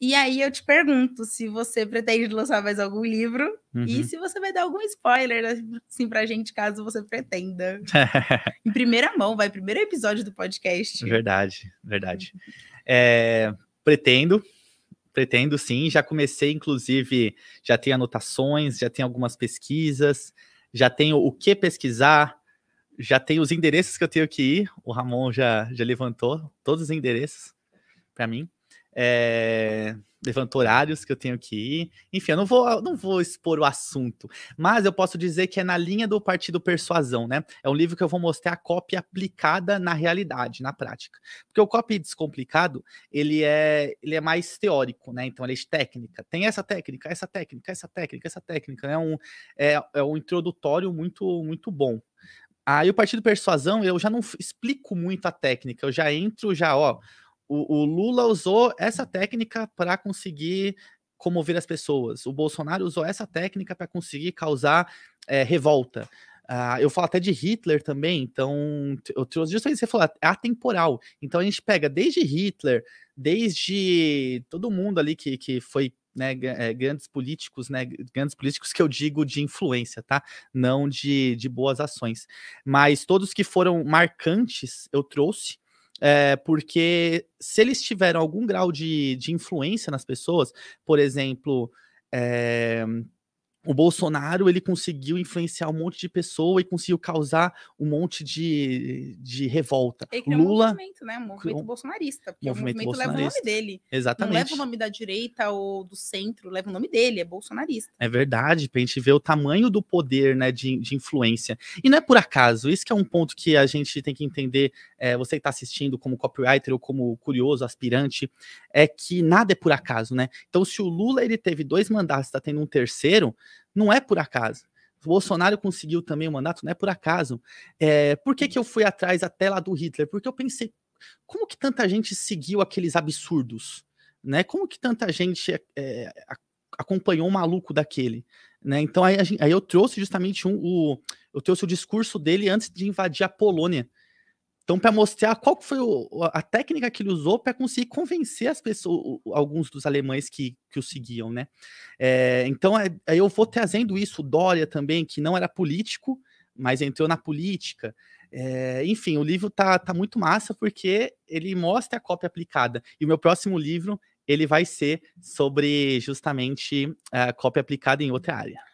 E aí eu te pergunto se você pretende lançar mais algum livro uhum. e se você vai dar algum spoiler assim pra gente, caso você pretenda. em primeira mão, vai, primeiro episódio do podcast. Verdade, verdade. Uhum. É, pretendo, pretendo sim, já comecei, inclusive, já tenho anotações, já tenho algumas pesquisas, já tenho o que pesquisar, já tenho os endereços que eu tenho que ir. O Ramon já, já levantou todos os endereços para mim. É, eh, levanto horários que eu tenho que ir. Enfim, eu não vou, não vou expor o assunto, mas eu posso dizer que é na linha do Partido Persuasão, né? É um livro que eu vou mostrar a cópia aplicada na realidade, na prática. Porque o copy descomplicado, ele é, ele é mais teórico, né? Então, ele é de técnica. Tem essa técnica, essa técnica, essa técnica, essa técnica, né? É um, é, é um introdutório muito, muito bom. Aí o Partido Persuasão, eu já não explico muito a técnica, eu já entro, já, ó o, o Lula usou essa técnica para conseguir comover as pessoas. O Bolsonaro usou essa técnica para conseguir causar é, revolta. Uh, eu falo até de Hitler também, então eu trouxe justamente você falou, é atemporal. Então a gente pega desde Hitler, desde todo mundo ali que, que foi né, eh, grandes políticos, né, grandes políticos que eu digo de influência, tá? Não de, de boas ações. Mas todos que foram marcantes eu trouxe. É, porque se eles tiveram algum grau de, de influência nas pessoas, por exemplo, é, o Bolsonaro ele conseguiu influenciar um monte de pessoa e conseguiu causar um monte de, de revolta. Ele criou Lula, um movimento, né? Um movimento bolsonarista. Porque movimento o movimento bolsonarista. leva o nome dele. Exatamente. Não leva o nome da direita ou do centro, leva o nome dele, é bolsonarista. É verdade, pra gente ver o tamanho do poder, né, de, de influência. E não é por acaso, isso que é um ponto que a gente tem que entender, é, você que está assistindo como copywriter ou como curioso, aspirante, é que nada é por acaso, né? Então, se o Lula ele teve dois mandatos, está tendo um terceiro, não é por acaso. O Bolsonaro conseguiu também o mandato, não é por acaso. É, por que, que eu fui atrás até lá do Hitler? Porque eu pensei, como que tanta gente seguiu aqueles absurdos? Né? Como que tanta gente é, é acompanhou um maluco daquele? Né? Então aí, aí, eu trouxe justamente um, o, eu trouxe o discurso dele antes de invadir a Polônia, então, para mostrar qual foi o, a técnica que ele usou para conseguir convencer as pessoas, alguns dos alemães que, que o seguiam, né? É, então, é, eu vou trazendo isso, o Dória também, que não era político, mas entrou na política. É, enfim, o livro tá, tá muito massa porque ele mostra a cópia aplicada. E o meu próximo livro ele vai ser sobre justamente a cópia aplicada em outra área.